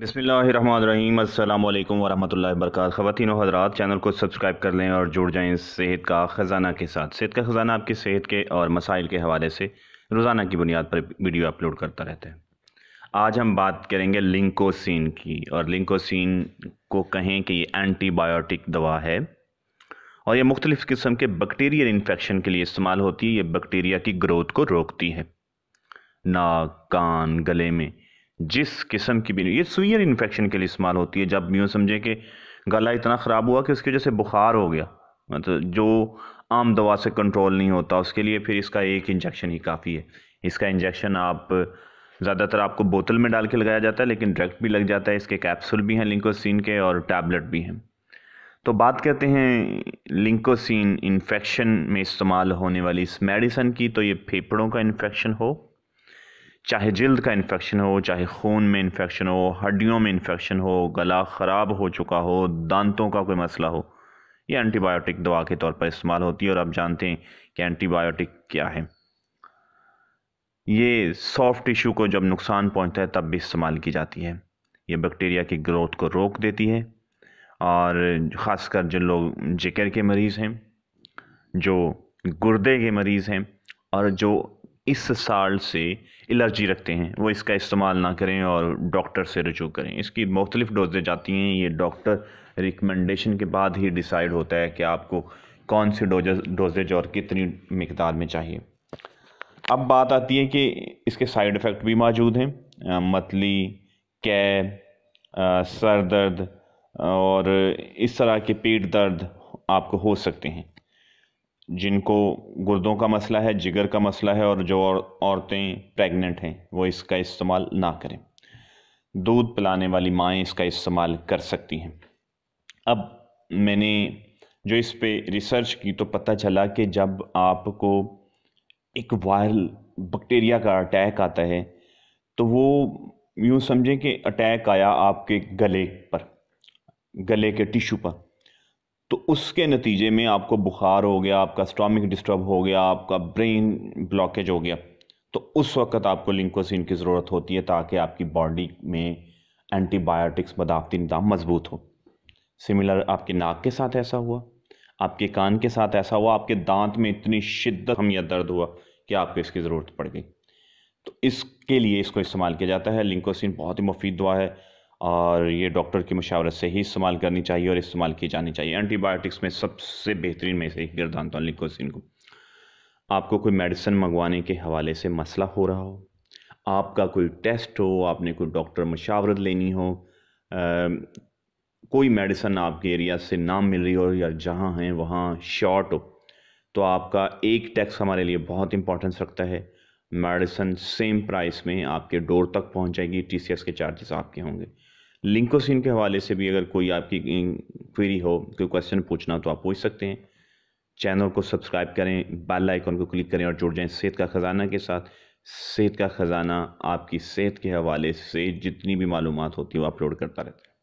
बसमीम अल्लाम वरहमल वर्क ख़वान हजरात चैनल को सब्सक्राइब कर लें और जुड़ जाएं सेहत का ख़जाना के साथ सेहत का ख़जाना आपकी सेहत के और मसाइल के हवाले से रोज़ाना की बुनियाद पर वीडियो अपलोड करता रहता है आज हम बात करेंगे लिंकोसिन की और लिंकोसिन को कहें कि ये एंटीबायोटिक दवा है और ये मुख्तलिफ़ किस्म के बैक्टीरियल इन्फेक्शन के लिए इस्तेमाल होती है ये बैक्टीरिया की ग्रोथ को रोकती है नाक कान गले में जिस किस्म की भी ये सीवियर इन्फेक्शन के लिए इस्तेमाल होती है जब यूँ समझें कि गला इतना ख़राब हुआ कि उसकी वजह से बुखार हो गया मतलब जो आम दवा से कंट्रोल नहीं होता उसके लिए फिर इसका एक इंजेक्शन ही काफ़ी है इसका इंजेक्शन आप ज़्यादातर आपको बोतल में डाल के लगाया जाता है लेकिन डायरेक्ट भी लग जाता है इसके कैप्सूल भी हैं लिंकोसिन के और टैबलेट भी हैं तो बात करते हैं लिंकोसिन इन्फेक्शन में इस्तेमाल होने वाली इस मेडिसन की तो ये फेफड़ों का इन्फेक्शन हो चाहे जल्द का इन्फेक्शन हो चाहे खून में इन्फेक्शन हो हड्डियों में इन्फेक्शन हो गला ख़राब हो चुका हो दांतों का कोई मसला हो ये एंटीबायोटिक दवा के तौर पर इस्तेमाल होती है और आप जानते हैं कि एंटीबायोटिक क्या है ये सॉफ्ट टिश्यू को जब नुकसान पहुंचता है तब भी इस्तेमाल की जाती है ये बैक्टीरिया की ग्रोथ को रोक देती है और ख़ासकर जो लोग जिकर के मरीज़ हैं जो गुर्दे के मरीज़ हैं और जो इस साल से एलर्जी रखते हैं वो इसका इस्तेमाल ना करें और डॉक्टर से रजू करें इसकी मुख्तलिफ डोजें जाती हैं ये डॉक्टर रिकमेंडेशन के बाद ही डिसाइड होता है कि आपको कौन सी डोजेज डोजेज और कितनी मकदार में चाहिए अब बात आती है कि इसके साइड इफ़ेक्ट भी मौजूद हैं मतली कै सर दर्द और इस तरह के पेट दर्द आपको हो सकते हैं जिनको गुर्दों का मसला है जिगर का मसला है और जो और औरतें प्रेग्नेंट हैं वो इसका इस्तेमाल ना करें दूध पिलाने वाली माएँ इसका इस्तेमाल कर सकती हैं अब मैंने जो इस पे रिसर्च की तो पता चला कि जब आपको एक वायरल बैक्टीरिया का अटैक आता है तो वो यूँ समझें कि अटैक आया आपके गले पर गले के टिशू पर तो उसके नतीजे में आपको बुखार हो गया आपका स्टॉमिक डिस्टर्ब हो गया आपका ब्रेन ब्लॉकेज हो गया तो उस वक्त आपको लिंकोसिन की ज़रूरत होती है ताकि आपकी बॉडी में एंटीबायोटिक्स बदावती निदाम मजबूत हो सिमिलर आपके नाक के साथ ऐसा हुआ आपके कान के साथ ऐसा हुआ आपके दांत में इतनी शिद्दत हम या दर्द हुआ कि आपको इसकी ज़रूरत पड़ गई तो इसके लिए इसको इस्तेमाल किया जाता है लिंकोसिन बहुत ही मुफीद दुआ है और ये डॉक्टर की मशावरत से ही इस्तेमाल करनी चाहिए और इस्तेमाल की जानी चाहिए एंटीबायोटिक्स में सबसे बेहतरीन में से एक गिरदान तो लिकोसिन को आपको कोई मेडिसिन मंगवाने के हवाले से मसला हो रहा हो आपका कोई टेस्ट हो आपने कोई डॉक्टर मशावरत लेनी हो आ, कोई मेडिसन आपके एरिया से ना मिल रही हो या जहाँ हैं वहाँ शॉर्ट हो तो आपका एक टैक्स हमारे लिए बहुत इंपॉर्टेंस रखता है मेडिसन सेम प्राइस में आपके डोर तक पहुँच जाएगी टी के चार्जेस आपके होंगे लिंकोसिन के हवाले से भी अगर कोई आपकी क्वेरी हो कोई क्वेश्चन पूछना तो आप पूछ सकते हैं चैनल को सब्सक्राइब करें बेल आइकन को क्लिक करें और जुड़ जाएं सेहत का ख़जाना के साथ सेहत का ख़जाना आपकी सेहत के हवाले से जितनी भी मालूम होती है वो अपलोड करता रहता है